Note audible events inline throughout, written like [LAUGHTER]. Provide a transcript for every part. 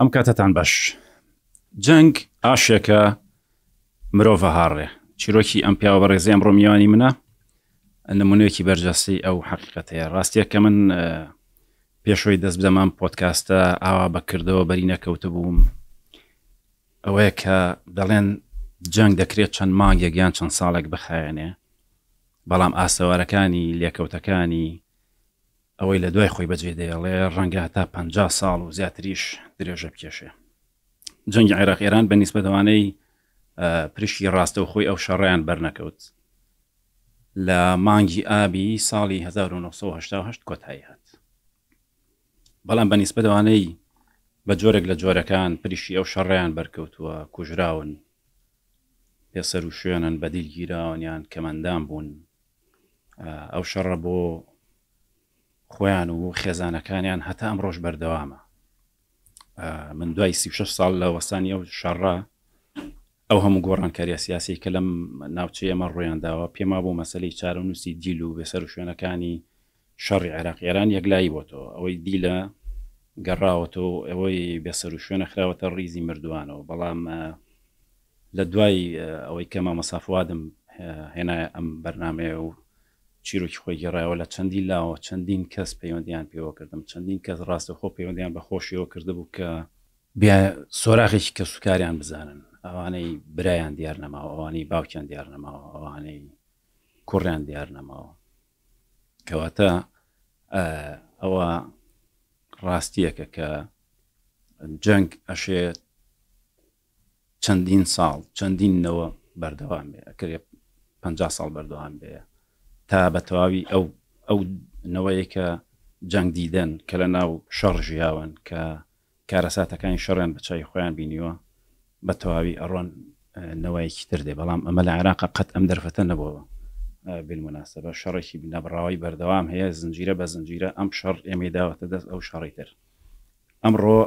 ئەم کاتتان بەش جەنگ ئاشێکە مرۆڤە هاڕێ چیرۆکی ئەم پیاوە بەڕێزی ئەم ڕۆمیوانی منە نمونونێکی بەرجەسی ئەو حقیقەتەیە ڕاستیە کە من پێشۆی دەست بدەمان پۆتکاستە ئاوا بەکردەوە بەری نەکەوتە بووم ئەوەیە کە دەڵێن جەنگ دەکرێت چەند مانگێک یان چەند ساڵێک بخایێنێ بەڵام ئاسەوارەکانی لێکەوتەکانی ئەوەی لە دوای خۆی بەجێ دەیەڵێ ڕەنگە تا 50 ساڵ و زیاتریش درێژە بکێشێ جەنگی عێراق ئێران بە نیسبەتەوانەی پرشی ڕاستە و خۆی ئەو شەڕیان بەرنەکەوت لە مانگی ئابی ساڵی 1970 کۆتایی هات بەڵام بە نیسبەتەوانەی بە جۆرێک لە جۆرەکان پریشی ئەو شەڕیان بەرکەوتووە کوژراون پێسەر و شوێنن بەدیل گیراوانیان کەمەندان بوون ئەو شەڕە بۆ خۆیان و خێزانەکانیان هەتا ئەم ڕۆژ بەردەوامە من دوای 36 ساڵ لە وەسانی ئەو شەڕە ئەو هەموو گۆڕانکاریە سیاسی کە لەم ناوچەی ئەمە ڕۆیانداوە پێما بۆ مەسلەی چارە نووسی دیل و بەسەر شوێنەکانی شەڕی عێراقیێران یەکلایی بۆتەوە ئەوەی دیلە گەڕاوەتەوە ئەوەی بەسەر و شوێنە خراوەتە ریزی مردوانەوە بەڵام لە دوای ئەوەی کەمە مەسافوادم هێنا ئەم بەرنمەیە و چیرۆکی خۆی گێڕایەوە لە چەندین لاوە چەندین کەس پەیوەندیان پێوە کردم چەندین کەس ڕاستە خۆ پەیوەندیان بە خۆشیەوە کرده بوو کە سۆراخێکی کە سوکاریان بزانن ئەوانەی برایان دیار نەماوە ئەوانەی باوکیان دیار نەماوە ئەوانەی کوڕیان دیار نەماوە کەواتە ئەوە ڕاستیەکە کە جەنگ ئەشێت چەندین ساڵ چەندینەوە بەردەوام بێ ئەکرێ 50 ساڵ بەردەوام بێ تا بە تەواوی ئەو ئەو نەوەیە کە جەنگ دیدەن کە لە ناو شەڕ ژیاون کە کارەساتەکانی شەڕێن بە چای خۆیان بینیوە بە تەواوی ئەڕۆن نەوەیەکی تر دێ بەڵام ئەمە لە عێراق قەت ئەم دەرفەتە نەبەوە بمناسە بە شەڕێکی بنەبراوی بەردەوام هەیە زنجیرە بە زنجیرە ئەم شەڕ ئێمەداوەتە دەست ئەو شەڕی تر ئەمڕۆ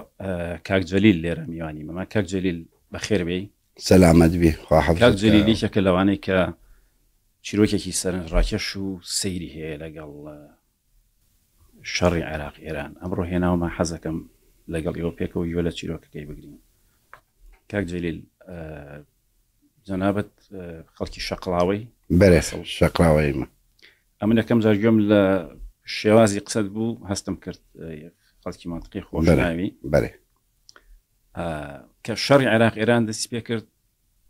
کاکجلیل لێرە میوانی مەمە کاکجلیل بەخێربێ سەلامەت بێ جلیلیشەکە لەوانەیە کە چیرۆکێکی سەرنجڕاکێش و سەیری هەیە لەگەڵ شەڕی عێراق ئێران ئەمڕۆ هێناومە حەزەکەم لەگەڵ ئەوە پێکەوە یۆ لە چیرۆکەکەی بگرین کاک جلیل جەنابەت خەڵکی شەقلاوەی بەرە شەقلاوەی من ئەمن یەکەم زارگوم لە شێوازی قسەت بوو هەستم کرد خەڵکی منطقی خۆشناوی بەێ کە شەڕی عێراق ئێران دەستی پێ کرد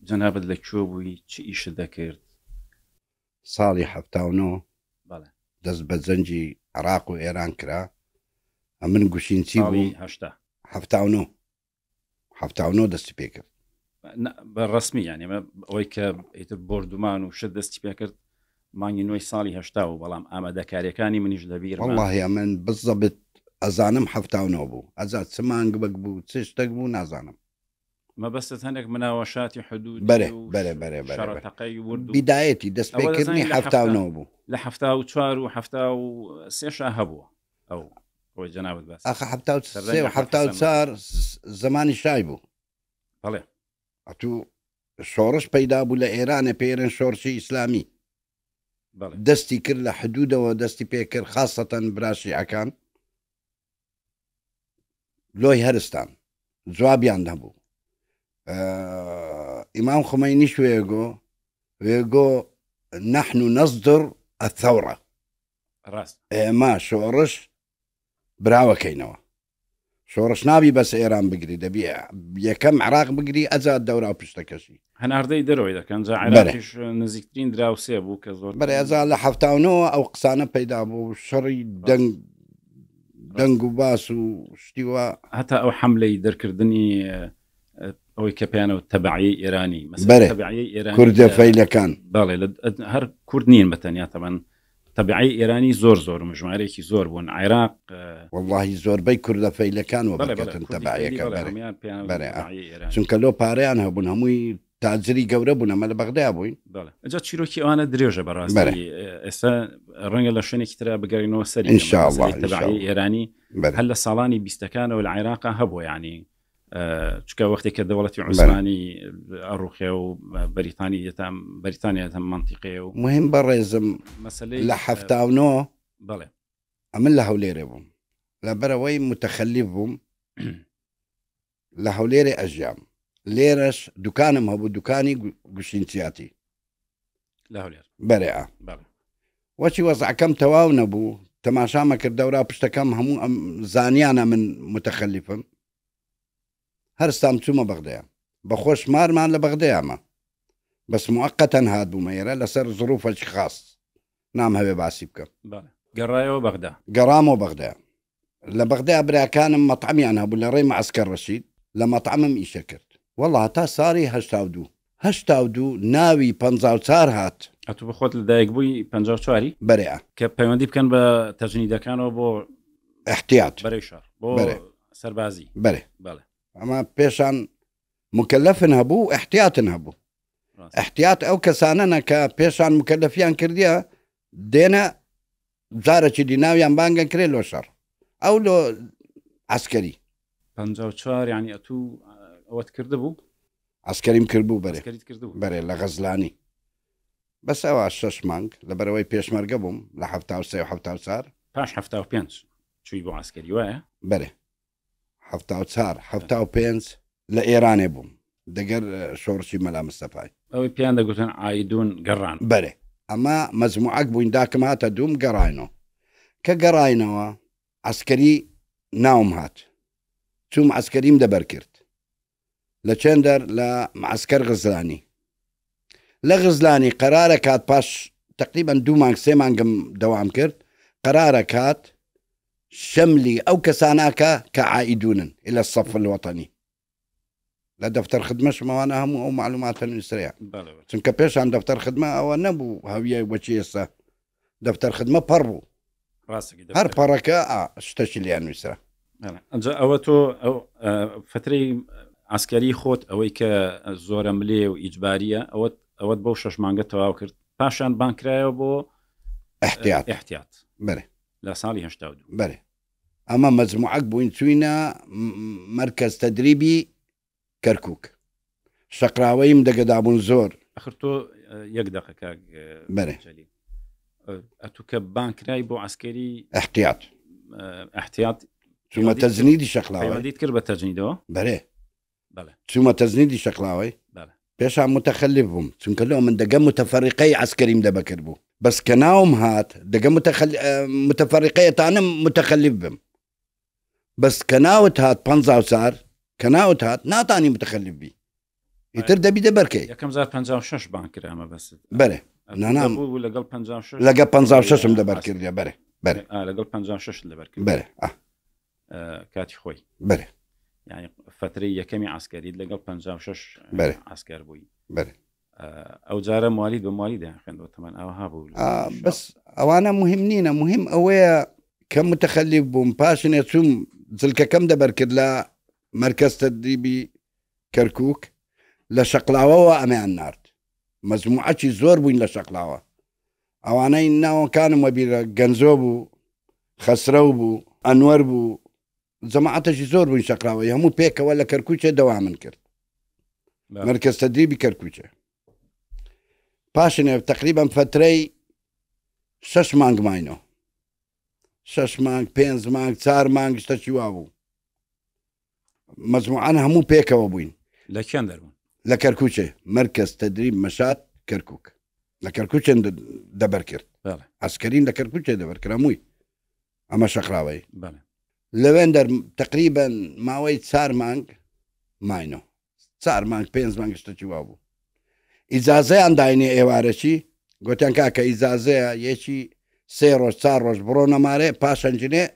جەنابەت لە کوێ بووی چی ئیش دەکرد ساڵی هەفتاونەوە دەست بە زەنجی عراق و ئێران کرا ئە من گوشینچی هەفتاونەوە هەفتاونەوە دەستی پێ کرد بە ڕسمی یان ئێمە ئەوەی کە ئیتر بردومان و شت دەستی پێ کرد مانگی نوۆی ساڵی هەشتا و بەڵام ئامادەکاریەکانی منیش دەبیر وڵی من بزەبت ئەزانم هەفتاونەوە بوو ئەزاد چ مانگ بەک بوو چ شتێک بوو نازانم ما بس تهنك مناوشات حدود بله بله بله بەڕەتەقەی ورد بیداەتی دەستپێکردنی هەفتاونەوە بوو لە هەفتا و چوار و هەفتا و سێشا هەبووە ئەو ئەوی جناوت بەس ئەخ هەفتا و چار زمانی شای بوو بەڵێ ئەتوو شۆڕش پەیدا بوو لە ئێرانە پێرن شۆرشی ئیسلامی دەستی کرد لە حدودەوە دەستی پێکرد خاستەن براشیعەکان لۆی هەرستان ئیمام خمەینیش وێگۆ وێگۆ نەحن و نەزدر ئەثەورە ئێمە شۆڕش براوەکەینەوە شۆڕش نابی بەس ئێران بگری دەبی یەکەم عراق بگری ئەزاد دەورا پشتەکەشی هەناردەی دەرەوەی دەکەن نزیکترین دراوسێ بوو کە زۆر بەێزا لە هەفتاونەوە ئەو قسانە پەیدا بوو شەڕی دەنگ دەنگ و باس و شتیوە هەتا ئەو حملەی دەرکردنی اوي كبيانا تبعي ايراني مثلا تبعي ايراني كرد فيلا كان بالي هر كردنين مثلا طبعا تبعي ايراني زور زور مجموعه كي زور بون عراق آه، والله زور بي كرد فيلا كان وبكت تبعي كان بري شنو كلو باري انا بون همي تاجري غورا بون مال بغداد ابوي بالي اجا تشيرو كي انا دريجه براسي اسا رنگ لا شنو كترا بغرينو سري ان شاء الله تبعي ايراني هلا صالاني بيستكانو العراق هبو يعني وقتی که دولتی عثمانی آروخه و بریتانیا تام بریتانیا تام منطقه و مهم مسئله بە ڕێزم مەسلی لە حفتاونەوە اه، بڵێ ئەمن لە هەولێرێ بووم لە بەرەوەی متەخەلی بووم لە هەولێرێ ئەژیام لێرەش دوکانم هەبوو دوکانی گوشینسیاتی بەرێ وضع کم تەواو نەبوو تەماشامە کرد دورا پشت کم همون زانیانه من متەخەلیفم هر سام بغدايا بخوش مار مارمان لبغدايا ما بس مؤقتا هاد بوميرة لسر ظروفك خاص نام هبه باسيبك قرايو بغدا قرامو بغدا لبغدا برا كان مطعمي انا ابو لري معسكر رشيد ايشا كرت والله تا صاري هشتاودو هشتاودو ناوي بنزاو تار هات اتو بخوت لدايك بوي بنزاو تاري بريئة كب كان بكن بتجنيدا كانوا بو احتياط بري شار بو بري. سربازي بري بله ئەمە پێشان مکەلفن هەبوو احتیاتن هەبوو احتیات ئەو کەسانەنە کە پێشان مکەلفیان کردیە دێنە جارێکی دیناویان بانگە کرێ لۆ شەڕ ئەو لۆ ئەسکەری چوار ینی ئەتو ئەوەت کرده بوو ئەسکەریم کردبوو بەرێ بەرێ لە غەزلانی بەس ئەوە شش مانگ لەبەرەوەی پێشمەرگە بووم لە ه سار پاش ه پێ چوی بۆ ئاسکەری وایە بەرێ هەفتا و چار هەفتا و پێنج لە ئێرانێ بووم دەگەر شۆڕشی مەلا مستەفای ئەوەی پیان دەگوتن ئایدون گەڕان بەرێ ئەمە مەزموعک بووین داکەم هاتە دوم گەڕینەوە کە گەڕینەوە ئەسکەری ناوم هات چوم ئەسکەریم دەبەر کرد لە چندەر لە معسکەر غزلانی لە غزلانی قەرارە کات پاش تقریبان دوو مانگ سێ مانگم دەوام کرد قەرارە کات شملي أو كساناكا كعائدون إلى الصف الوطني لا دفتر خدمة شما وانا هم أو معلومات الإسرائيل چونك بيش عن دفتر خدمة أو نبو هوية وشيسة دفتر خدمة باربو هر باركا آه، اشتشل يعني إسرائيل ئەجا او تۆ ئەو آه، فترەی ئاسکاری خۆت ئەوەی کە زۆرە ملێ و ئیجباریە او ئەوەت بەو شەش مانگە تەواو کرد پاشان بانکرایەوە بۆ احتياط احتیات بەێ لە ساڵی هشتا بەێ أما مجموعك بوينسوينا مركز تدريبي كركوك شقراوي مدقة دابون زور أخرتو آه، يقدق كاك آه، بره آه، أتوك بانك رايبو عسكري احتياط احتياط ثم شقراوي شقلاوي حيوانيت كربة تجنيدو بره بله ثم تزنيد شقراوي بله بيش عم متخلفهم ثم كلهم من دقا متفرقي عسكري دبا كربو بس كناوم هات دقا متخل... متفرقية تانا متخلف بەس کە ناوت هات پ سار کە ناوت هات ناتانی متەخەلب بی ئیتر دەبی دە بەرکەی ەکەم بان کرامە بەس بەرێ لەگەڵ لەگە 56م دەبەر کردە بەرێ بەرێ لەگەڵ 56 لەبەر بەرێ کاتی خۆی بەرێ ینی فترەی یەکەمی ئاسکەریت لەگەڵ 56 بەرێ ئاسکار بووی بەرێ ئەو جارە مالی بە مالیدا خوێندەوە تەمان ئەوها بوو بەس ئەوانە مهم نینە مهم ئەوەیە كم متخلف بومباشن باشن يتسوم زلكە كم دبر كدلا مركز تدريبي كركوك لشقلاوة شەقلاوەوە ئەمەیان مجموعة مەزموعەتی زور بوين لە شەقلاوە انا ناوەکانم وەبیرە گەنجۆ بوو خەسرە بوو ئەنوەر بوو جەماعەتەشی زور بوين شقلاوة يهمو بيكا ولا كركوشة دەوا من نعم. مركز تدريبي كركوشة باشن تقريبا فتري شش شش ماينو شش مانگ پێنج مانگ چار مانگشتە چی وا بوو مەزموعان هەموو پێکەوە بووین لە کیان دەرون لە کەرکوچێ مرکز تەدریب مەشات کەرکک لە کەرکوچێن دەبەر کرد ئەسکەرین لە کەرکوچێ دەبەرکرامووی ئەمە شەقراوەی لەوێن دەر تقریبن ماوەی چار مانگ ماینەوە چار مانگ پێنج مانگشتە چی وا بوو ئیجاازەیان داینێ ئێوارەی گوتیان کاکە ئیجاازەیە یەکی سيروس ساروس برونا ماري باشن جني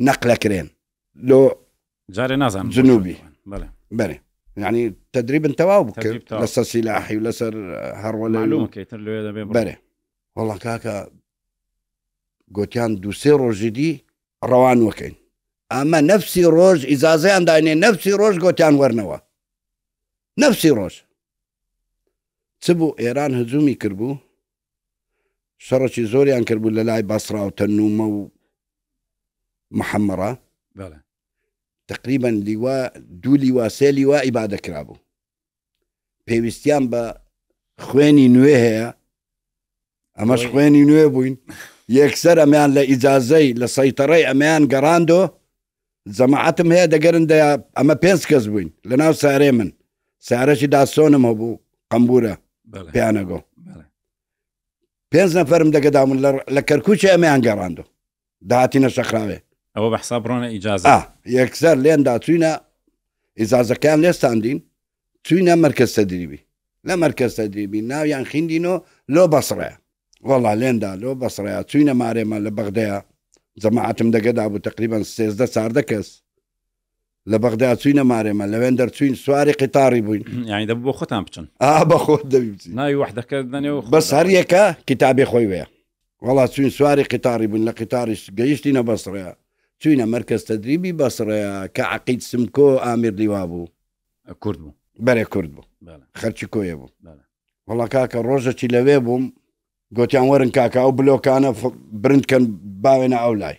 نقلة كرين لو جاري نازان جنوبي بلي بلي يعني تدريب انت لسه سلاحي ولسه هرولة معلومة كيتر لو هذا بله والله كاكا قوتيان دو سيرو جدي روان وكين اما نفسي روج اذا زي عندنا نفسي روج قوتيان ورنوا نفسي روج تبو ايران هزومي كربو شەڕەی زۆریان کردبوو لە لای باسراوتە نومە و محەممەڕە تقریبا لیوا دوو لیوا سێ لیوا ئیبادە کرابوو پێویستیان بە خوێنی نوێ هەیە ئەمەش خوێنی نوێ بووین یەکسەر ئەمیان لە ئیجاازەی لە سەیتەڕی ئەمەیان گەڕاندۆ زەماعتم هەیە دەگەرندا ئەمە پێنج کەس بووین لە ناو سارێ من سارەشی داسۆنم هەبوو قمبورە پیانەگۆ پێنج نەفرم دەگەدامون لە کەرکوچی ئەمەیان گەڕاندو داهاتینە شەخراوێ ئەوە بە ڕۆنە ئیجااز یەکسەر لێندا چوینە ئیزازەکەیان لێستاندین چوینە مرکزتە دیریبی لە مرکزتە دیریبی ناویان خیندینەوە لۆ بەسڕەیە وەڵا لێندا لۆ بەسڕەیە چوینە مارێمە لە بەغدەیە جەماعتم دەگەدا بوو تقریبان سێزدە چاردە کەس لە بەغدا چوینە مارێمە لەوێن دەرچوین سواری قیتاری بووین بۆ خۆتان بچن بە خۆت دەبی ناوی وحدەکەێ بەس هەریەکە کتابی خۆی وەیە وڵا چوین سواری قیتاری بوون لە قیتاریش گەیشتی نە بەسڕەیە چوینە مرکز تدریبی بەسڕەیە کە عقیت سمکۆ ئامیر دیوا بوو کورد بوو بەرێ کورد بوو خەرچی کۆیە بوو وڵا کاکە ڕۆژەی لەوێ بووم گوتیان وەرن کاکە ئەو بلۆکانە برندکەن باوێنە ئەو لای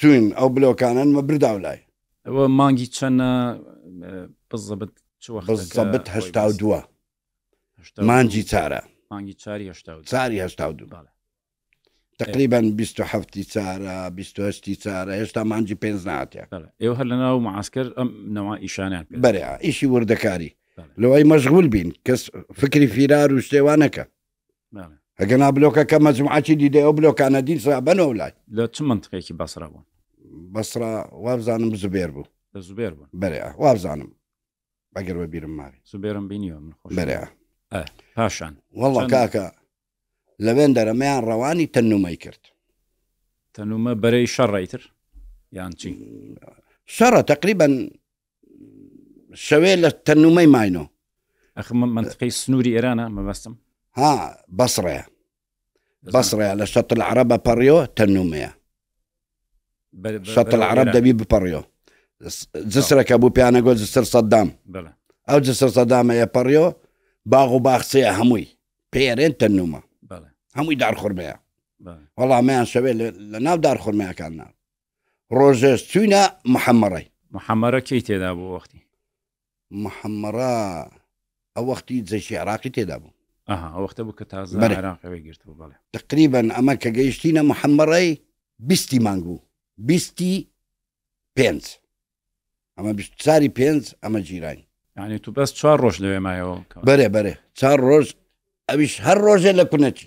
چوین ئەو بلۆکانن مە بردا لای هو مانجي تشنا اه، بالضبط شو وقت بالضبط هشتا ودوا مانجي تارا مانجي تاري هشتا ودوا تاري هشتا ودوا تقريبا بيستو حفتي تارا بيستو هشتي تارا هشتا مانجي بينز ناعت يعني هل هلنا معسكر ام نوع ايشان يعني بريعا ايشي وردكاري لو اي مشغول بين كس فكري فيرار وشتوانكا هقنا بلوكا كما جمعاتي دي دي او بلوكا انا دين صعبان اولاي لا تم منطقيكي باصرابون بصرة وابزانم زبير بو زبير بو بلا وابزانم بقر وبيرم ماري زبيرم بين يوم بلا اه باشان والله شان... كاكا لبين در ميان رواني تنو ما يكرت تنو ما بري شر ايتر يعني شي شر تقريبا شويل تنو ما ماينو اخ منطقي سنوري ايرانا ما بستم ها بصرة بصرة على شط العربة باريو تنو ميه شط العرب ده بيب باريو زسرة كابو بيانا قول زسر صدام بلا او زسر صدام يا باريو باغو باغ سيا هموي بيرين تنوما بلا هموي دار خرمية والله ما شبه لنا دار خرمية كان روجه سوينا محمري محمرة كي تيدا بو وقتي محمرة او وقتي زي شي عراقي تيدا بو اها وقت ابو كتازا عراقي ويقرت بو بلا تقريبا اما كجيشتينا محمري بستي مانجو بیستی پێنج ئەمە ساری پێنج ئەمە جیرانی ینی تو بەس چوار ڕۆژ لەوێ مایەوە بەرێ بەرێ چار ڕۆژ ئەویش هەر ڕۆژێ لە کوونەتی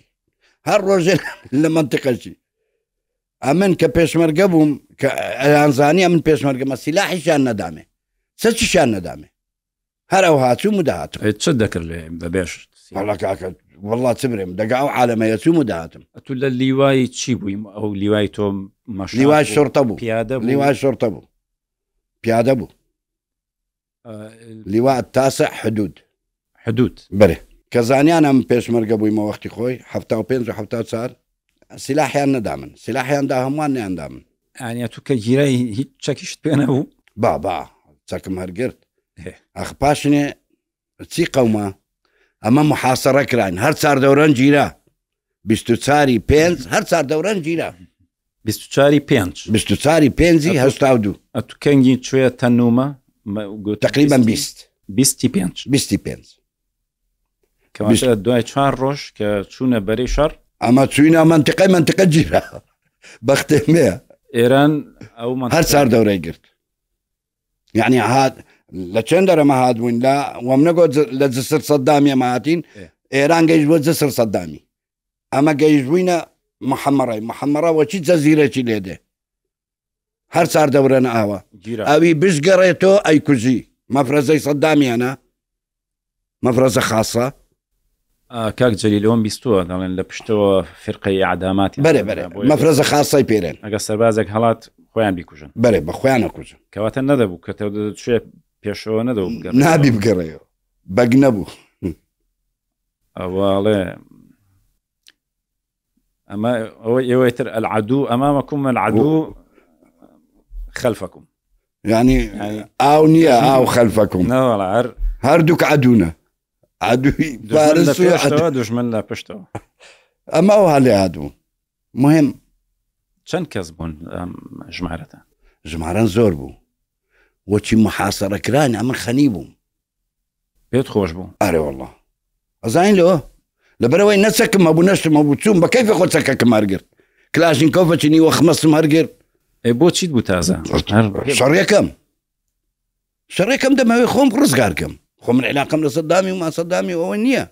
هەر ڕۆژێ [LAUGHS] لە منتقەچی ئەمن کە پێشمەرگە بووم کە ئەیانزانی ئەمن پێشمەرگەمە سیلاحیشان نەدامێ سەرچیشان نەدامێ هەر ئەو هاچوو مداهات چ دەکرد لێ بەبێش والله تبرم دقعوا على ما يتم دهاتم تو للواي تشي او لواي توم مش لواي الشرطه بو بياده بو الشرطه بو بياده بو آه لواء التاسع حدود حدود كزاني انا من بيش مرقه بويم وقتي خوي حفتا حفتا و سار سلاحي انا دائما سلاحي دامن هم انا دائما يعني تو كجيري هيك تشكيشت بينا بو با با تشكم هرقرت اه. اخباشني تي قومه اما محاصره کران هەر چاردەورەن گیرە چاری پێنج هەر چاردەورەن گیرە چاری پێ چاری پێنجی دو اتو ئەتوکەنگی کوێ تنوما تقریبا بیست بیستی پێ بیستی شاء دوای چوار که چونه بری شر اما چونه منطقه منطقه منتیقە گیرە [LAUGHS] بەختێ مێ ئێران ئەو هەر چار دەورەی گرت یعنی هاات لا جندره ما حد وین لا ومنقعد لذ سر صدامی یا معتین ایه رانکج وز سر صدامی. اما جاي زوينا محمره محمره وشي جزيره جليده هر سرده برانه آوا. ابي بس قريته اي كوزي مفرزه صداميه انا مفرزه خاصه كاك جليل يوم بيستور على اللبشتور فرقه اعدامات بله بله مفرزه خاصه بيرن اقصر بهذاك حالات خويا بكوجا بله بخويا نكوجا كوطن ده بو كتهد شويه پێشەوە نەدە نابی بگەڕێەوە بەگ نەبوو ئەوواڵێ ئەمە ئەوە ئێوەی تر ئەلعادوو ئەمامەکوم ئەلعادوو خەلفەکوم ینی ئاو نییە ئاو خەلفەکوم هەر هەردووک عدوونە عدوی لە پشتەوە ئەمە ئەو هەلێ هادوو مهم چەند کەس بوون ژمارەتە ژمارە زۆر بوو وچی محاصره كران امن خنی بوم پیت خوش بوم والله از این لو لبرای وای نسک ما بود نشتم ما بود چون با کیف خود سکه که مرگر کلاشین کوف چی نیو بو چیت بود تازه هر... شر یکم شر یکم دم هوی خون رزگار کم خون من علاقم لصدامی و ما صدامی و اون نیا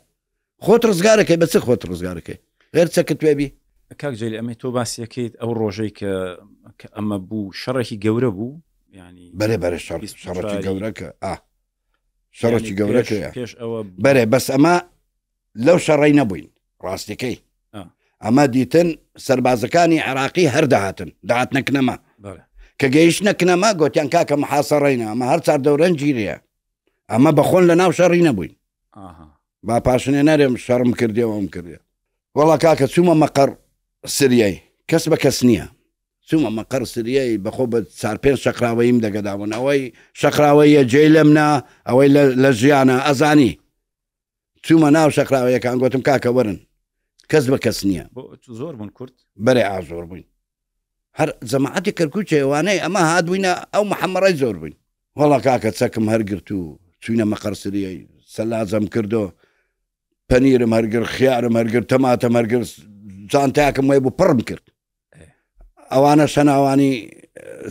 خود رزگار که بس خوت رزگار که غیر سکت بی کاک جلی امی تو باسی که او روجيك اما بو شرکی جوره بو بەرێ بەرە شەڕەتی گەورەکە ئا شەڕەتی گەورەکە بەرێ بەس ئەمە لەو شەڕی نەبووین ڕاستیەکەی ئەمە دیتن سربازەکانی عراقی هەردەهاتن داات نەکنەما کە گەیش نەکنەما گوتیان کاکە محاسەڕینە ئەمە هەر چار دەورەن گیرەیە ئەمە بەخۆن لە ناو شەڕی نەبووین با پاشنێ نەرێم شەڕم کردێەوە ئەم کردێ وەڵا کاکە چوومە مەقەر سریای کەس بە کەس نییە چوم ئەمە قەرسریایی بەخۆ بە چار پێ شەقراوەیم دەگەدابوون ئەوەی شەقراوەیە جێ لەمنا ئەوەی لە ژیانە ئەزانی چوومە ناو شەقراوەیەکان گوتم کاکە ورن کەس بە کەس نییە زۆر بوون کورت بەرێ ئازۆر بووین هەر زەماعاتی کەرکوچێوانەی ئەمە هاتبووینە ئەو محەممەڕی زۆر بووین وەڵا کاکە چەکم هەرگرت و چوینە مەقەرسریایی سەلازەم کردو پەنیرم هەرگر خیارم هەرگر تەماتە هەرگر جان تاکم وای بوو پڕم کرد ئەوانە شەناوانی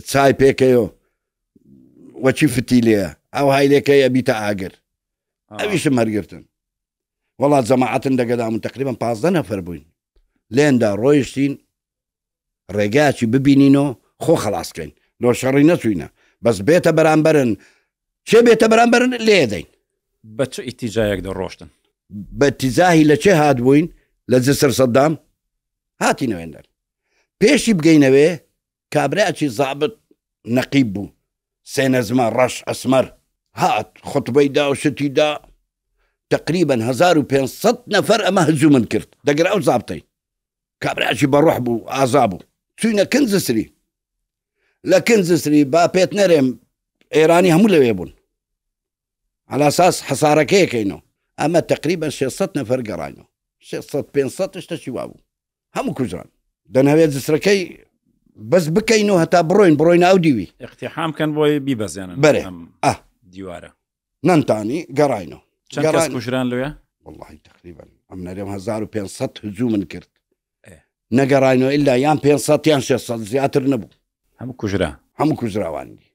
چای پێکەوە وەچی فتیلەیە ئەو هایلەکەی ئەبیتە ئاگر ئەویشم هەرگرتن وڵات زەماعتن دەگەدام تقریبان پازدە نەفەر بووین لێندا ڕۆیشتین ڕێگاچی ببینینەوە خۆ خلاصکەین لۆ شەڕی نەچوینە بەس بێتە بەرامبەرن چێ بێتە بەرامبەرن لێدەین بە چ ئیتیجایەک دەڕۆشتن بە تیزاهی لە چێ هاتبووین لە جسر سەددام هاتی نوێندەر پێشی بگەینەوێ کابراچی زابت نەقیب بوو سێنە زمان ڕەش ئەسمەر هات خوتبەی دا و شتی دا تقریبا 1500 نەفەر ئەمە هەجو من کرد دەگرا و زابتەی کابراچی بەڕح بوو ئازا بوو چوینە کنجسری لە کنجسری با پێت نەرێم ئێرانی هەموو لەوێ بوون على اساس حسارەکەی کەینەوە اما تقریبا 600 نەفەر گەڕانەوە 600 500 شتەشی وابوو هەموو کوژران دەن هتا زسرەکەی بەس بکەینەوە هەتا اقتحام بڕۆین ئەو دیوی اختیحام کەن بۆی بیبەزیانە يعني. بەرێ نعم. آه. دیوارە نەنتانی گەڕینەوە چەند کوژران لێ والله تقریبا ئەم نەرێم 1500 هجو من کرد نەگەڕینەوە بين یان 500 یان صد زیاتر نەبوو هم کوژرا هەموو کوژراوانی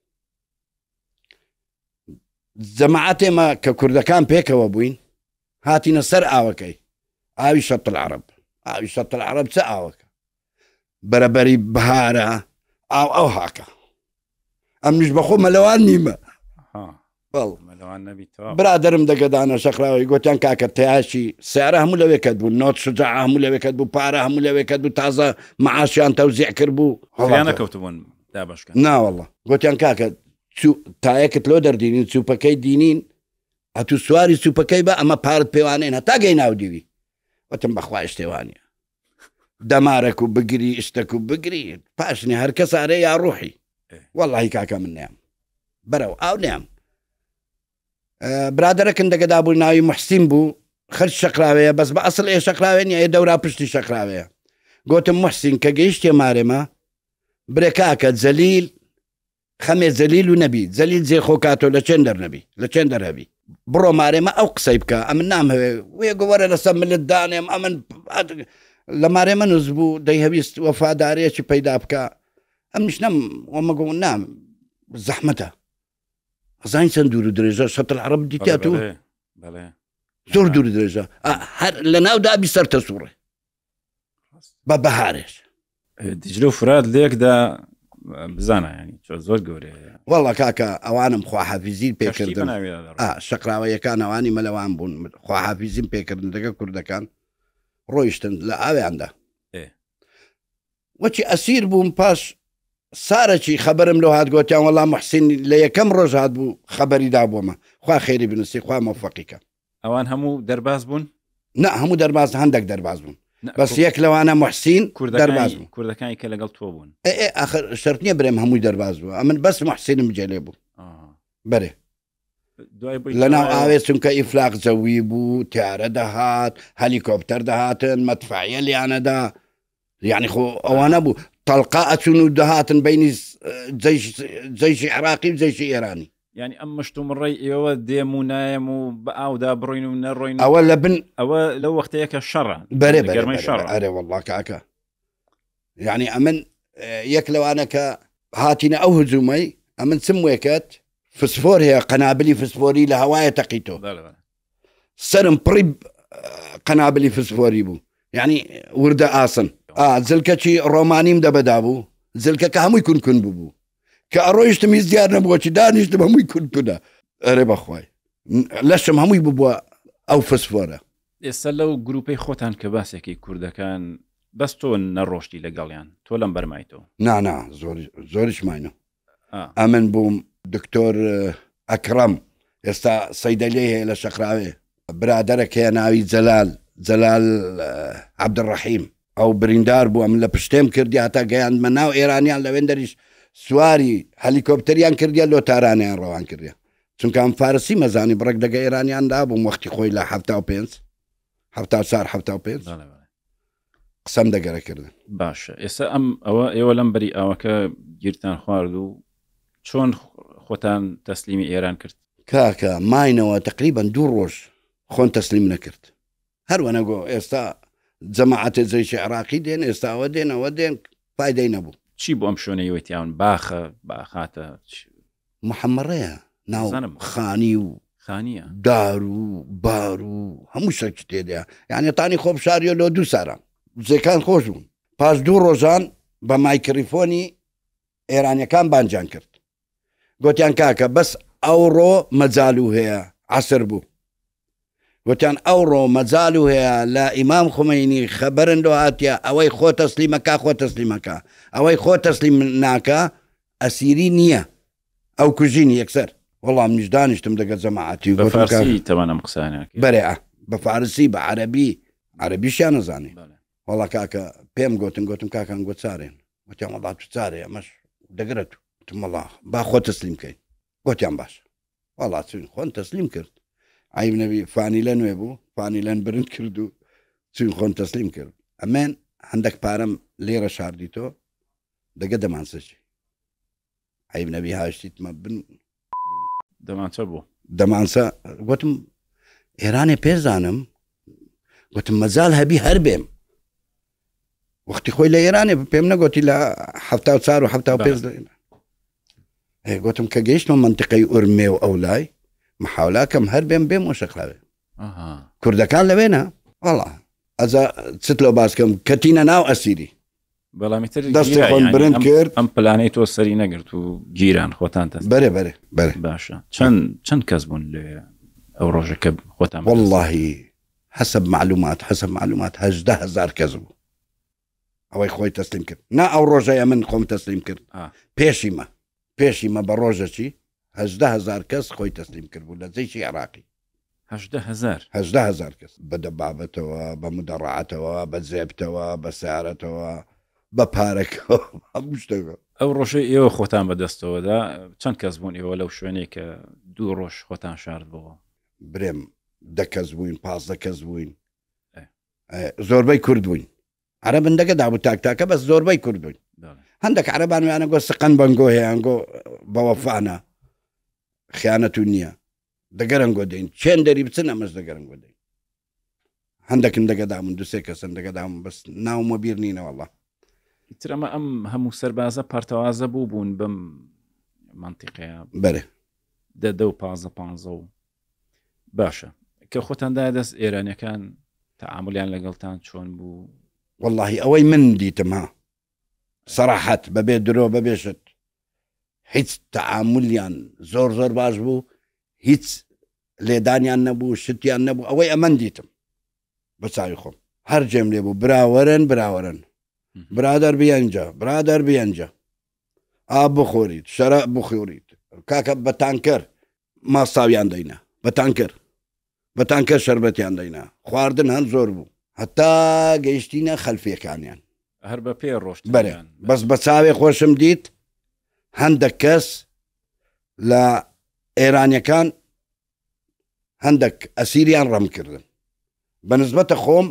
جەماعات ئێمە کە کوردەکان پێکەوە بووین هاتیینە سەر ئاوەکەی ئاوی شەتل عرب ئاوی شەتل عرب چە ئاوەکە بەرەبەری بهارە ئاو ئەو هاکە ئەم نیش بەخۆ مەلەوان نیمە برادرم دەگەدانە شەخراوی گوتیان کاکە تیاشی سیارە هەموو لەوێکت بوو نۆت شجاع هەموو لەوێکت بوو پارە هەموو لەوێکت بوو تازە معاشیان تەوزیع کرد بوو نەکەوتبوون ناوەڵە گوتیان کاکە تایەکت لۆ دەردینین چوپەکەی دینین ئەتو سواری چوپەکەی بە ئەمە پارت پێوانێن هەتا گەی ناودیوی وتم بەخوای شتێوانە دەمارەك و بگری شتەك و بگری پاشنی هەر کەس ئارێ یا ڕوحی واللهی کاکە من نیام بەرەو ئاو نیام برادەرەکن دەگەدا بوو ناوی محسیم بوو خرج شەقراوەیە بەس بە ئەسل ئێ شەقراوێن ئێ دەورا پشتی شەقراوەیە گوتم محسین کە گەیشتێ مارێمە برێکاکە جەلیل خەمێ جەلیل و نەبی جەلیل جێ خۆکاتۆ لە چێن دەرنەبی لە چێن دەرەبی بڕۆ مارێمە ئەو قسەی بکە ئەمن نام هەوێ وێ گوەرە لەسە ملت دانێم ئەمن لە مارێ منز بوو دەی هەویست وەفادارەیەکی پەیدا بکە ئەم نیشنم وەمەگە نام زەحمەتە زانین چەند دوور و درێژە شەتل عرب دیتیات و زۆر دوور درێژە هەر لە ناو دابی سەرتە سوڕێ بە بەهارێش دیژرە و فرات لێکدا بزانە ینی زۆر گەورەیە وەڵە کاکە ئەوانم خواحافیزی پێکردن شقراوەیەکان ئەوانی مەلەوان بوون خواحافیزیم پێکردن دەگە کوردەکان ڕۆیشتن لە ئاویاندا وەچی ئەسیر بووم پاش سارەکی خبرم لەو هاات گوتیان وڵا محسین لە یەکەم ڕۆژ هاات بوو خبری دابوومە خوا خێری بنووسی خوا مەفقیکە ئەوان هەموو دەرباز بوون نه هەموو دەرباز هەندێک دەرباز بوون بەس یەک لەوانە محسین کورد دەرباز بوو کوردەکانی کە لەگەڵ تۆ بوون ئەخر شرتنیە برێم هەمووی دەرباز بوو ئە من بەس محسینم جێلێ بوو بەێ لنا آوي سنك إفلاق زويبو تيارة دهات هليكوبتر دهات مدفعية اللي أنا ده يعني خو أو أنا بو تلقاء سنو دهات بين جيش جيش عراقي وجيش إيراني يعني أما شتو من ري يو دي مو نايم وبقاو ده بروين من الروين أول لبن أول لو وقت هيك الشرع بري بري بري, بري, بري, والله كاكا يعني أمن يكلو اه، أنا هاتين أو هزومي أمن سمويكات فسفور هي قنابلي فسفوري لە هەوایە تەقیتۆ سرم پڕی قەنابلی فسفۆری بوو یعنی وردە ئاسن بو كأرو يشتم يزيار نبو وشي دار يشتم کە يكون كن ريب أخوي لشم کونتونە يبو بەخوای لەشم هەمووی ببووە ئەو فسفۆرە ئێستا لەو گروپەی خۆتان کە باسێکی کوردەکان بەس تۆ نەڕۆشتی نا نا لەم بەرمایتەوە ماينو آه. امن بوم دکتۆر ئەکڕم ئێستا سەیدەلی هەیە لە شەقراوێ برادەرە کەیە ناوی جەلال جەلال عبدڕەحیم ئەو بریندار بووم لە پشتێم کردی هاتا گەیاندمە ناو ئێرانیان لەوێن دەریش سواری هەلیکۆپتریان کردیە لۆ تارانیان ڕەوان کردە چونکە ئەم فارسی مەزانی بڕێک دەگە ئێرانیاندا بووم وەختی خۆی لە هەفتا و پێنج هەفتا چار هەفتا و پێنج قسەم دەگەرەکردن باشە ئێستا ئەم ئەوە ئێوە لەم بەری ئەوەکە گیرتان خوارد و چۆن خۆتان تەسلیمی ئێران کرد کاکە ماینەوە تقریبان دوو ڕۆژ خۆن تەسلیم نەکرد هەروە نەگۆ ئێستا جەماعاتێ زەیشی عراقی دێن ئێستاوە دێنەوە دێن پایدای نەبوو چی بۆ ئەم شوێنەیەوەتیان باخە باخاتە محەممەڕەیە ناوزانم خانی و خانیە دار و بار و هەموو شەکی تێدەیە یعنی تانی خۆب شاریە لۆ دوو ساران زەکان خۆش بوون پاش دوو ڕۆژان بە مایکریفۆنی ئێرانیەکان بانجان کرد گوتیان کاکە بەس ئەوڕۆ مەجاالو هەیە عسر بوو گوتیان ئەوڕۆ مەجاالو هەیە لە ئیمام خومینی خەبەرن دو هااتە ئەوەی خۆ تەسلیمەکە خۆ تەسلیمەکە ئەوەی خۆ تەسلیم ناکە ئەسیری نییە ئەو کوژینی یەکسەر وەڵام نیشدانیشتم دەگە جەماعاتی تەوانم قسانە بەرێ بە فارسی بە عەربی عەربیشیان نزانانی وڵا کاکە پێم گوتم گوتم کاکەن گۆ چارێن وتیان وڵات چارێ ئەمەش دەگرێت و تمەڵا با خۆ تەسلیم کەین گوتیان باش وڵا چون خۆن تەسلیم کرد عیب نەبی فانی لە نوێ بوو فانی لەن برند کرد و چون خۆن تەسلیم کرد ئەمێن هەندێک پارەم لێرە شاردی تۆ دەگە دەمانسەچی عیب نەبی هاشتیتمە بن دەمانچە بوو دەمانسە گوتم ئێرانێ پێزانم گوتم مەزال هەبی هەر بێم وەختی خۆی لە ئێرانێ پێم نەگوتی لە ه چار و ه پێ گوتم إيه، کە گەیشتم منطقی ئورمێ و ئەو لای محاولاکەم هەر بێم بێم و كردكان کوردەکان والله وڵا ئەزا لو لە باسکەم کەتینە ناو ئەسیری بەڵامی دەستی خۆن يعني. برند کرد أم پلانەی تۆ سەری نەگرت و گیران بري بەرێ بەرێ بەر چن چن چەند کەس بوون لێ ئەو ڕۆژەکە خۆتان حسب معلومات حسب معلومات هجده هزار کەس بوو ئەوەی خۆی تەسلیم کرد نا ئەو ڕۆژەیە من خۆم تەسلیم کرد پێشیمە آه. پێشی مە بە ڕۆژەچی هزار کەس خۆی تەسلیم کردبوو لە زەیکی عراقی هزار کەس بەدە بابەتەوە بە مدەڕاتەوە بە زێبتەوە بە سیارەتەوە بە پارەکەەوە [LAUGHS] هەموو شتەکە ئەو ڕۆژەی ئێوە خۆتان بەدەستەوەدا چەند کەس بوون ئێوە لەو شوێنێک کە دوو ڕۆژ خۆتان شارد بووە برێم دە کەس بووین پازدە کەس بووین زۆربەی کورد بووین عرە بندەکە دابوو تاکتاکە بەس زۆربەی کورد بووین عندك عربان انا انا سقن بنگو هي انگو بوفانا خيانه نيه دەگەرن گۆ دەین چێن دەری بچن ئەمەش دەگەرن عندك دەین هەندێکم دەگەدامون دوسێ کەسن دەگەدام بەس والله ترى نینەوەڵە ئیترەمە ئەم هەموو سەربازە پارتەوازە بوو بوبون بم منتیقەیە بەرێ دەدە و پازە باشا و باشە کە إيران كان تعامل يعني شون بو والله اوي ئەوەی من دیتم ها سەراحەت بەبێ درۆ بەبێشت هیچ تەعاملیان زۆر زۆر باش بوو هیچ لێدانیان نەبوو شتیان نەبوو ئەوەی ئەمە دیتم بەچوی خۆم هەر جێم لێ بوو براوەرن براوەرن برادر بیانجا برادر بیانجا ئا بخۆریت شەرە بخۆریت کاکە بەتان کرد ماساویان دەینا بەتان کرد بەتان کە شربەتیان دەینا خواردن هەند زۆر بوو هەتا گەیشتینە خەلفیەکانیان هەر بە پێ ڕۆشت بس بەس خوشم چاوێ خۆشم دیت لا کەس لە ئێرانیەکان هەندێک رم ڕەمکردن بە نزبەتە خۆم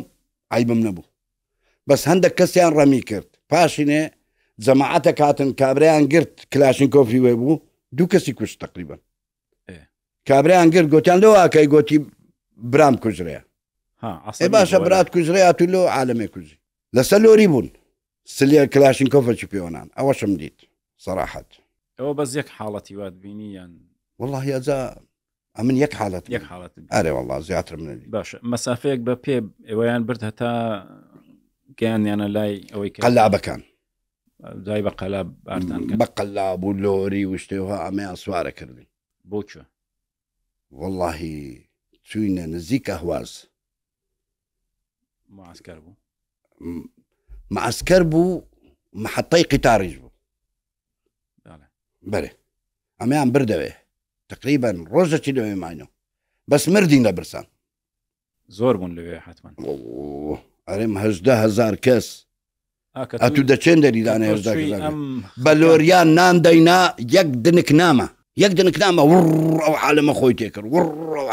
ئایبم نەبوو بس هەندە کەسیان ڕەمی کرد پاشینێ جەماعەتە کاتن کابرایان گرت کلاشین کۆفی وێ بوو دوو کەسی کوشت تقریبن کابرایان إيه. گرت گوتیان لو ئاکەی گوتی برام ها اصلا إيه برات کوژرەیە تو لۆ عاالمێ کوژی لەسەر لۆری بوون سلي كلاشينكوف شبيونان أوش مديت صراحة هو بس يك حالتي واد بينيا والله إذا أمن يك حالتي يك حالتي أري والله زياتر من اللي باش مسافيك ببي ويان برتها تا كان أنا يعني لاي أوي قلابة كان زي بقلاب ارتان كان بە قەلاب و لۆری وشتێوها ئەمەیان سوارە کردی بۆچە وەڵی چوینە هواز معسکەر بوو مححتەی قیتاریش بوو بەێ ئەمیان بردەوێ تقریبان ڕۆژەی لەوێمانەوە بەس مردین لە برسان زۆر بوون لەوێ حتمما ئەرێم هەزده هزار کەس ئەتو دەچێن دەریدانە بە لۆریان ناندەینا یەک دنک نامە یەک دنک نامە ئەو حالمە خۆی تێکرد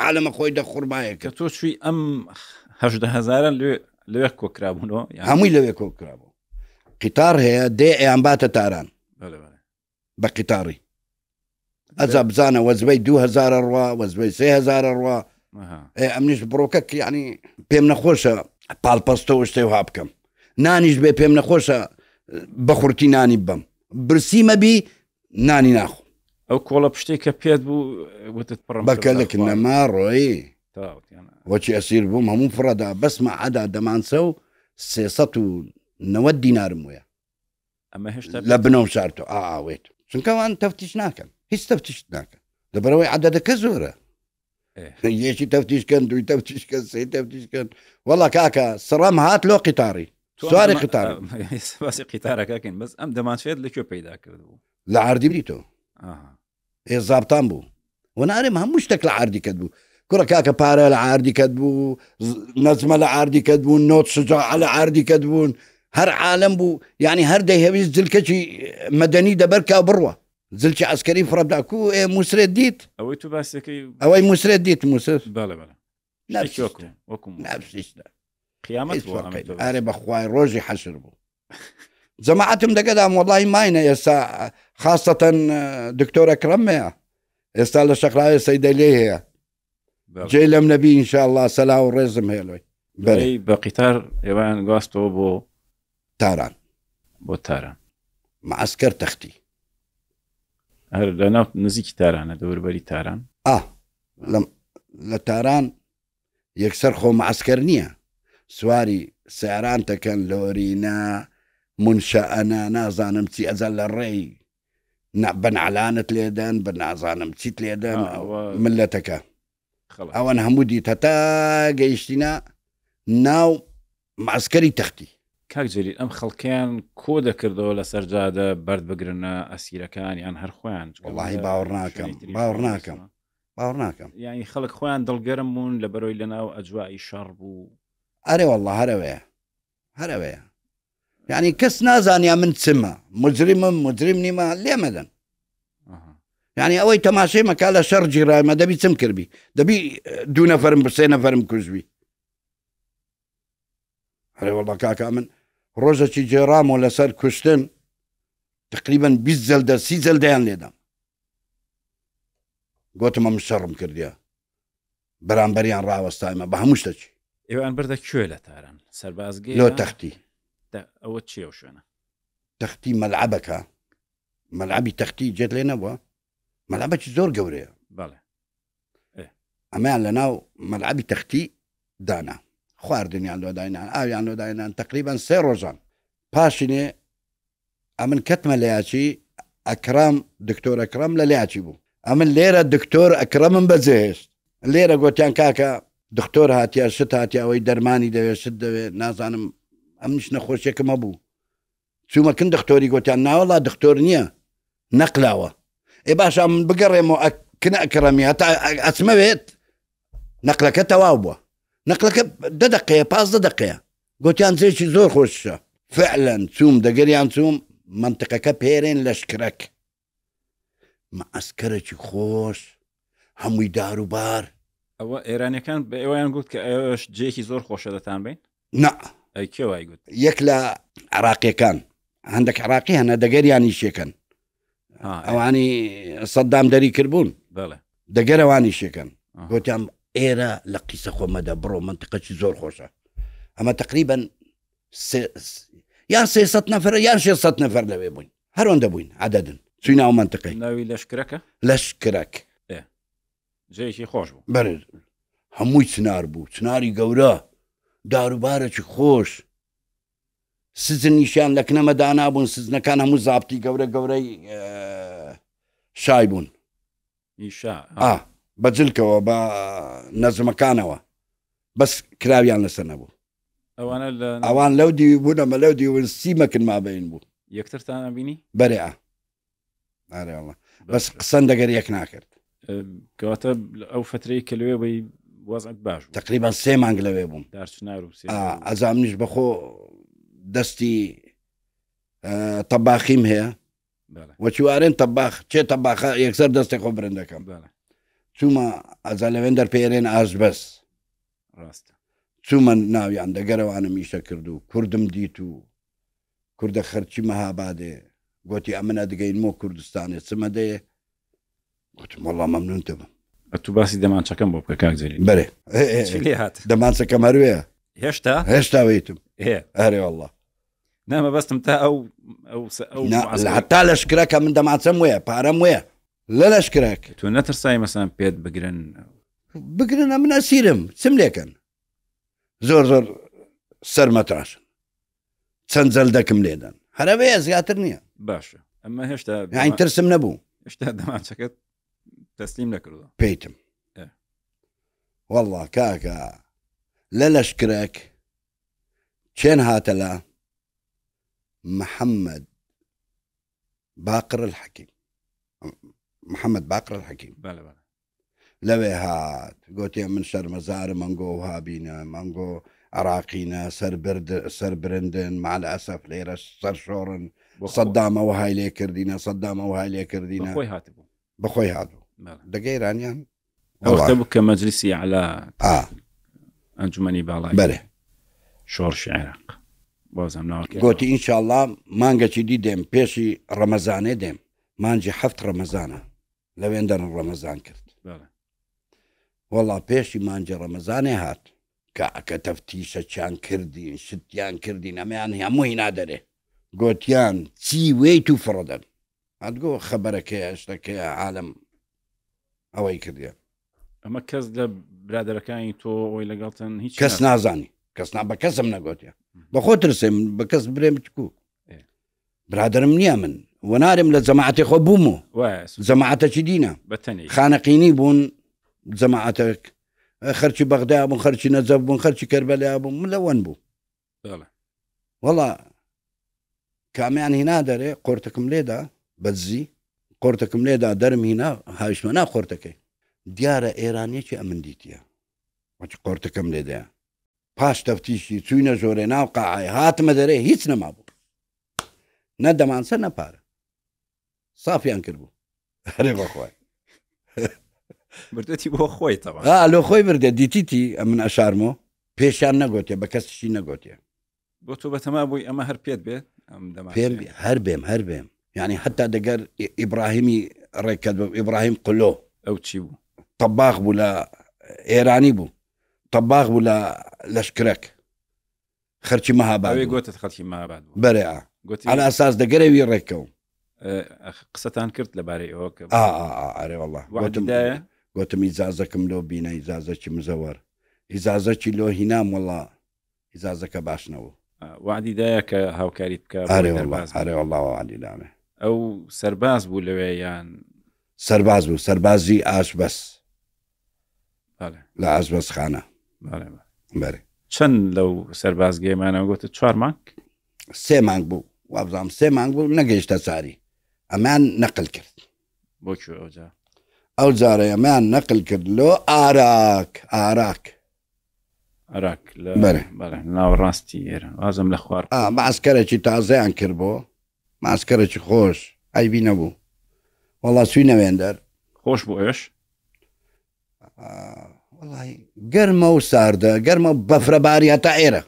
حالمە خۆی دە قوربایە کە تۆ شووی ئەم هەزارە لێ لەوێ کۆکرابوونەوە هەمووی لەوێ کۆکرابوو قیتار هەیە دێ ئەیان باتە تاران بە قیتاری ئەزا بزانە وەزبەی 2000 ڕوا وەزبەی 3000 ڕوا ئەمنیش بڕۆکە ینی پێم نەخۆشە پاڵپەستە و شتێ ها بکەم نانیش بێ پێم نەخۆشە بەخورتی نانی بم برسیمەبی نانی ناخۆ ئەو کۆڵە پشتێک کە پێت بوو وتت پڕم بەکە لەکنەما ڕۆی تراوت يعني وشي يصير بهم هم مفردة بس ما عدا دمان سو سيساتو نودي نار مويا اما هش تبت لبنوم شارتو اه اه ويت شن كمان تفتيش ناكن هش تفتيش ناكن دبروي عدد كزورة ايه [LAUGHS] يشي تفتيش كان دوي تفتيش كان سي تفتيش كان والله كاكا سرام هات لو قطاري سواري قطار [LAUGHS] بس قطار كاكين بس ام دمان شيد لكو بيدا لا عاردي بريتو اه ايه الزابطان بو وانا اري مهم مشتك عاردي كدبو كره كاكا بارا على عاردي كدبون نزمه على عاردي كدبون نوت شجاع على عاردي كدبون هر عالم بو يعني هر دي هبيز زلكشي مدني دبركة بروه زلكي عسكري فرب داكو اي موسريت ديت اوي تو او اي موسريت ديت مسرد بلا بلا نفس وكم وكم نفس اشتا قيامت بو اري بخواي روجي حشر بو [LAUGHS] جماعتهم ده قدام والله ما هنا يسا خاصة دكتور اكرم يا يسا الشخلاوي السيدة ليه هي جاي لم نبي ان شاء الله ڕێزم هێلۆی هيلوي بە بقيتار ئێوان گواستەوە بو تاران بو تاران تختي هر هەر نزيك تاران دور بري تاران ئا آه. لە تاران يكسر خو معسكر نيا سواري سیاران تكن لورينا منشأنا نازانم چی ئەزەل لە ڕێی بەنعلانت لێدەن بە نازانم چیت لێدەن آه، ملتك ئەوەن هەموو دیتە تا گەیشتینە ناو ماسکەری تەختی کاکجلی ئەم خەڵکیان کۆ دەکردەوە لە سەرجادە بەرد بگرنە ئەسیرەکان یان هەرخۆیان وڵی باوەڕ ناکەم باوەڕ ناکەم باوەڕ ناکەم یعنی خەڵک خۆیان دڵگەرم بوون لە بەرۆی لە ناو ئەجوایی شەڕ بوو ئەرێوەله هەرەوەیە هەرەوەیە یعنی کەس نازانیا من چمە مجرمم مجرم نیمە لێمەدەن يعني یعنی ئەوەی تەماشەی مەکە لە شەڕ جیڕایمە دەبی بي کردبی دەبی دوو نەفرم برسێ نەفرم هلا والله كاكا من ڕۆژەکی جێرام سي لەسەر کوشتن تقریبن بی زەلدە سی زەلدەیان يعني لێدام بران بريان راه کردیە بها ڕاوەستایمە ايو ان شتەچی ئێوان لتاران کوێ لو تختي سەربازگەی لۆ تەختی ئەوە چیە تختي ملعبك ها ملعبي تختي جيت لنا بوا مەلابەتی زۆر گەورەیە ئەمەیان لە ناو مەلعبی تەختی دانا خواردنیان لۆداینان ئاویان لۆداینان تقریبان سێ ڕۆژان پاشینێ ئەمن کەتمە لە یاچی ئەکرام دکتۆر ئەکرام لە لیاچی بوو ئەمن لێرە دکتۆر ئەکرمم بەجێهێشت لێرە گوتیان کاکە دکتۆر هاتیە شت هاتیەوەی دەرمانی دەوێت شت دەوێت نازانم ئەمش نەخۆشیەکەمە بوو چوومەکن دکتۆری گوتیان ناوەڵا دکتۆر نییە نەقلاوە ئێ باشە من بگەڕێمەوە کنەکرەمی هەتا ئەچمە بێت نەقلەکە تەواو بووە نەقلەکە دەدەقەیە پاس دەدەقەیە گوتیان جێکی زۆر خۆشە فعلەن چوم دەگەریان چوم منطقەکە پێرێن لەشکرەک ئەسکەرەی خۆش هەمووی داروبار ئەوە ئێرانەکان بە ئێوەیان گوت کە ئەوش جێکی زۆر خۆشە دەتان بین نەکێوای گوت یەک لە عراقیەکان هەندێک عراقی هەنە دەگەریانی شێکن ئەوانی سەددام دەری کردبوون دەگەرەوانی شەکەن گوتیان ئێرە لە قیسە خۆمەدە بڕۆ منتقەچی زۆر خۆشە ئەمە تقریبن یان سێسە نەفر یان شێسە نەفر لەوێ بووین هەروەن دەبووین عادەدن چوی ناو منتقی ناوی لەشکرەکە لەشکرەک جێکی خۆش بوو بەر هەمووی چنار بوو چناری گەورە داروبارەکی خۆش سزنیشیان لە کنەمەدا نابوون سزنەکان هەموو زابتی گەورە گەورەی شای بوون بەجلکەوە بە نەزمەکانەوە بەس کراویان لەسەر نەبوو ئەوان لەو دیوی بوونە مە لەو دیون سیمەکن مابین بوو یەکترتان بینی بەرێ بەس قسەند دەگەر یەک ناکرد کەواتە ئەو فترەی کە لەوێ بەی وازت باش تقریبا سێ مانگ لەوێ بووم ئەزامنیش بەخۆ دەستی تەباخیم هەیە وەچوارێن تەباخ چێ تەباخ یەکسەر دەستی خۆ برن دەکەم چوومە ئازا لەوێن دەرپێرێن ئازبەس ڕاستە چوومە ناویان دەگەرەوانم ئیشە کرد و کوردم دیت و کووردە خەرچی مەهابادێ گوتی ئەمەە دەگەین مۆ کوردستانی چمە دەیە گوتم وڵام مەمنون بم تو باسی دەمانچەکەم بۆ بکە کاک زیری بەێ دەمانچەکەم هەروەیە هێشتا هێشتا ویتم ئەرێ والله نامە بەستم تا ئەو هەتا لەشکرەکە من دەماچەم وە پارەم وە لە لەشکرێک تۆ نەترسای مەسان پێت بگرن بگرنە منە سیرم چم لێکن زۆر زۆر سەرمەتراشن چەند زەل دەکم لێدەن هەرەبەیە زیاتر نییە باشە ئەمە هێشتا ترسم نەبوو هێشتا دەماچەکەت تەستیم نەکردەوە پێیتم والله کاکە لە لەشکرێک شين هاتلا محمد باقر الحكيم محمد باقر الحكيم بلا بلا لوي هات قلت من شر مزار مانجو وهابينا مانجو عراقينا سر برد سر برندن مع الاسف ليرة سر شورن صدامه وهاي لي كردينا صدامه وهاي لي كردينا بخوي هاتبو بخوي هاتبو دقيران يعني او كمجلسي مجلسي على اه انجمني بالله بله شۆڕشی عێراق بۆزم ناوەکە گۆتی ئینشاءله مانگەکی دی دێم پێشی ڕەمەزانێ دێم مانجی هەفت ڕەمەزانە لە وێندەرن ڕەمەزان کرد وەڵا پێشی مانجی ڕەمەزانێ هات کە ئەکە تەفتیشە چیان کردین شتیان کردین ئەمەیان هەمووی نادەرێ گۆتیان چی وێی تو فڕدەن ئەگۆ خەبەرەکەی ئەشتەکەی عالم ئەوەی کردە ئەمە کەس لە برادەکانی تۆ ئەوی لەگەڵتن هیچ کەس نازانی کەسنا بە کەسم نەگوتە بە خۆ ترسێ بە کەس برێم چکو برادرم نییە من وەنارم لە جەماعاتی خۆ بووم و جەماعاتە چی دینە خانەقینی بوون جەماعاتە خەرچی بەغدا بوون خەرچی نەجەب بوون خەرچی کەربەلا بوون من لەوەن بوو وڵا کامیان هینا دەرێ قۆرتەکەم لێدا بەزی قۆرتەکەم لێدا دەرم هینا هاویشمەنا قۆرتەکەی دیارە ئێرانیەکی ئەمن دیتە وەچ قۆرتەکەم لێدایە پاش تەفتیشی چوینە زۆرێ ناو قاعای هاتمە دەرێ هیچ نەما بوو نە دەمانسە نەپارە سافیان کردبوو هەرێ بەخوای بردەتی بۆ خۆی لۆ خۆی بردە دیتیتی ئە من ئەشارمەوە پێشیان نەگوتێ بە کەسشی نەگوتێ بۆ تۆ بەتەما بووی ئەمە هەر پێت بێت پێم هەر بێم هەر بێم یعنی حتا دەگەر ئیبراهیمی ڕێککە بە ئیبراهیم قلۆ ئەو چی بوو تەباخ بوو لە ئێرانی بوو طباخ ولا لشكرك خرشي مها بعد اوي قوت خرشي مها بعد بريعة على اساس دقري ويركو أه، قصتان كرت لباري اوك اه اه اه, آه، اري والله وعد بداية قوتم ازازكم لو بينا ازازك مزور ازازك لو هنام والله ازازك باش نو آه، وعدي دايك هاوكاري بكا اري والله اري والله وعدي دامه او سرباز بو لويان يعني سرباز بو سربازي اش بس لا اش بس خانه چەند لەو سەربازگەێمانەوە گوتە چوار مانگ سێ مانگ بوو وابزانام سێ مانگ بوو نەگەیشتە ساری ئەمان نەقل کرد بۆ ئەو جارە ئەمان نەقل کرد لۆ ئاراک ئاراک عراک ناوەڕاستی ئێران ئازم لە خوار ماسکەرەی تازەیان کرد بۆ ماسکەرەی خۆش ئەیبی نەبوو وڵا سوی نەوێندەر خۆش بۆ ئێش والله قرمة وساردة قرمة بفرة بارية طائرة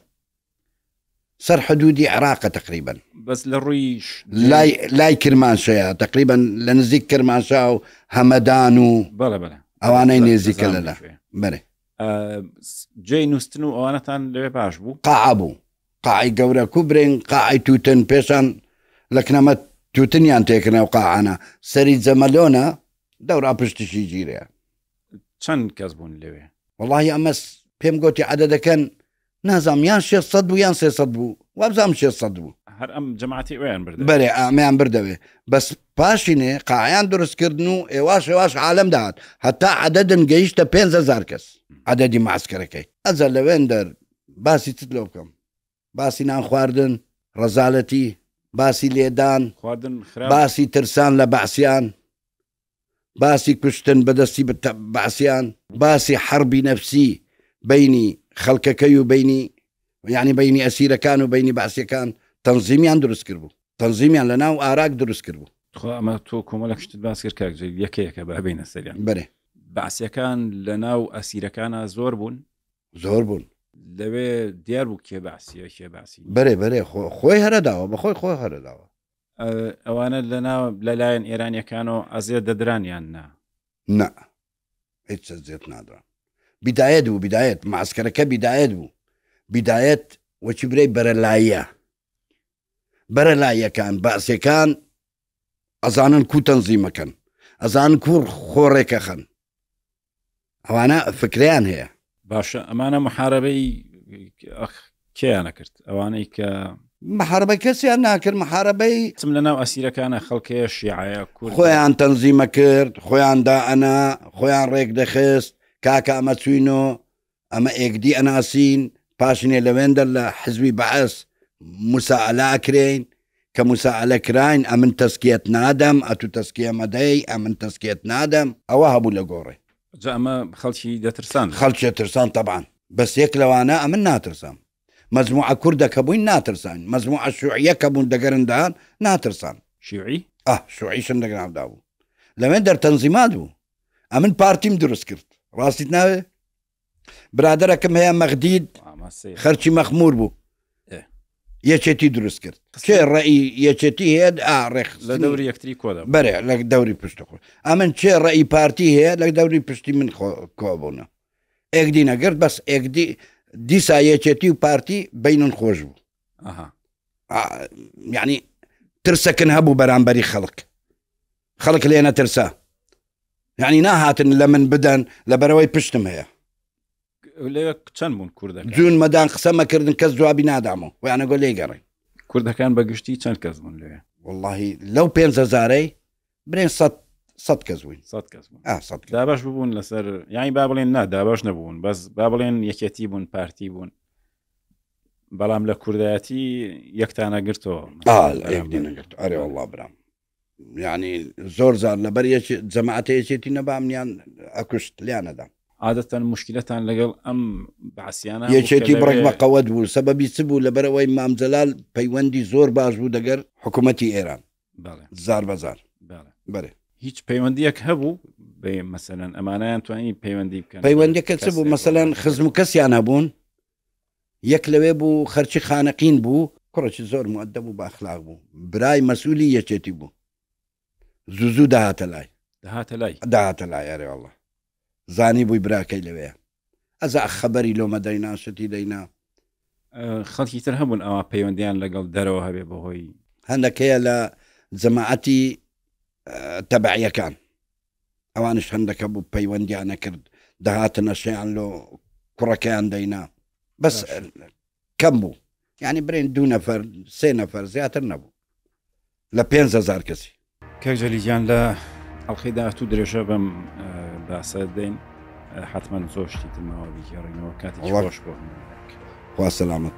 صار حدودي عراقة تقريبا بس للريش لاي لاي كرمانشاه تقريبا لنزيك شاو همدانو بلا بلا او انا نزيك لا لا بلا آه، جاي نستنو انا تان لباش بو قاعبو قاعي قورا كبرين قاعي توتن بيشان لكن ما توتن يان تيكنا وقاعنا سري زمالونا دور بشتشي جيريا چەند کەس بوون لەوێ وڵی ئەمەس پێم گوتی عادە دەکەن نازام یان 600 بوو یان 300 بوو وابزام 600 بوو هەر ئەم جماعتی ویان برد بەێ ئامیان بردەوێ بەس پاشینێ قاعیان دروستکردن و ئێواش ێواش عالم داات هەتا عدەدن گەیشتە 500زار کەس عدەدی ماسکەرەکەی ئەزە لەوێن دەر باسی تت لەو بکەم باسی نان خواردن ڕزالەتی باسی لێدان باسی ترسان لە باسییان باسي كشتن بدسي بعسيان باسي حربي نفسي بيني خەڵکەکەی وبيني يعني بيني أسيرة كان وبيني بعسي كان تنظيمي عن درس كربو تنظيمي عن لنا وآراك درس كربو بوو ئەمە تۆ کۆمەلە شت باس کرد کاک يكي بەبینە سەریان بەێ باسیەکان لە ناو ئەسیرەکانە زۆر بوون زۆر بوون لەوێ دیار بوو کێ باسیە کێ باسی بري بەێ خوي هەرەداوە بخوي خوي هەرەداوە ئەوانە أه، لەناو لەلایەن يعني ئێرانیەکانەوە ئەزیێت دەدرانیان يعني نا نا هیچ زێت نادرا بیدایەت بدايات وشبري برلايا برلايا كان بیدایەت كان برەی كو تنظيم كان ئەزانن کو خوري ئەزان اوانا فكريان هي باشا هەیە محاربي اخ كي انا كرت ئەوانەی کە محربە کەسیان ناکرد محربەی چم لە ناو ئەسیرەکانە خەڵکەیە شیعە کورد خۆیان تەنزیمە کرد خۆیاندا ئەنا خۆیان ڕێک دەخست کاکە ئەمە چوینۆ ئەمە ئێگدی ئەناسین پاشنێ لەوێندە لە حزبی بەعس مساعلاکرین کە مساعلە کراین ئە من تەسکیت نادەم ئە تو تەسکیە مەدەی ئە من تەسکیت نادەم ئەوە هەبوو لە گۆڕێ ئەمە خەڵکی دەترسان خەڵکی دەترسان تەبان بەس یەک لەوانە ئە من ناترسم مەزموع کووردەکە بووین ناترسان مەزموع شوعیەکە بوون دەگەرندان ناترسان شیوعی شوعیشم دەگراندا بوو لەوێن دەرتەنزیمات بوو ئە من پارتیم دروست کرد ڕاستیت ناوێ برادەرەکەم هەیە مەغدید خەرچی مەخمور بوو یەچێتی دروست کرد کێ ڕێی یەچێتی هەیە ئاڕێخ لە دەوری یەکتی کۆدا بەرێ لە دەوری پشت خۆ ئەمن چێ ڕێی پارتی هەیە لە دەوری پشتی من کۆبوونە ئێکدی نەگرت بەس ئێکدی دیسا یەکێتی و پارتی بینن خۆش بوو یعنی ترسەکن هەبوو بەرامبەری خەڵک خەڵک لێ نەترسا یعنی ناهاتن لە من بدەن لە بەرەوەی پشتم هەیە چەند بوون کوردە جون مەدان قسە مەکردن کەس جوابی نادامەوە ویانە گۆ لێگەڕی کوردەکان بەگشتی چەند کەس بوون لێ واللهی لەو پێ زارەی برێن سە سەد کەس بووین دابش بوون لەسەر یانی با بڵێن نا دابش نەبوون بەس با بڵێن یەکەتی بوون پارتی بوون بەڵام لە کوردایەتی یەکتانە گرتەوە ئەرێوەڵا برام یعنی زۆر زار لەبەر جەماعاتەیەچێتی نەبامنیان ئەکوشت لیانەدام عادەتەن مشکلەتان لەگەڵ ئەم باسییانە یەکێتی بڕێکمەقەوەت بوو سەبەبی چ بوو لەبەرەوەی مامجەلال پەیوەندی زۆر باش بوو دەگەر حکوومەتتی ئێران زار بەزار بەێ هیچ پەیوەندیەک هەبوو بێ مەسەن ئەمانیان توانی پەیوەندی بکەن پەیوەندەکە چ بوو مەسەلەن خزم و کەسیانە بوون یەک لەوێ بوو خەرچی خانەقین بوو کوڕێکی زۆر مودە بوو باخلاق بوو برای مەسوولی یەکێتی بوو زوو زوو داهاتە لای داهاتە لای داهاتە لای ئەرێوەڵە زانی بووی براکەی لەوەیە ئەزا خەبەری لۆمە دەینا شتی دەینا خەڵکی تر هەبوون ئەوە پەیوەندیان لەگەڵ دەرەوە هەبێ بەهۆی هەندەکەیە لە جەماعەتی تبعیەکان ئەوانش اوانش بوو ابو بي دەهاتنە انا كرد کوڕەکەیان دەینا بەس کەم بوو یعنی يعني برین دوو نەفەر سێ نەفەر زیاتر نەبوو لە پێهزار کەسی کەک جەلیجیان لە ئەڵخی داهاتوو درێژە بەم آه، باسە دێن آه، حتما زوجتي تما بیگەڕینەوە کاتی خۆش بۆ خوا سەلامەت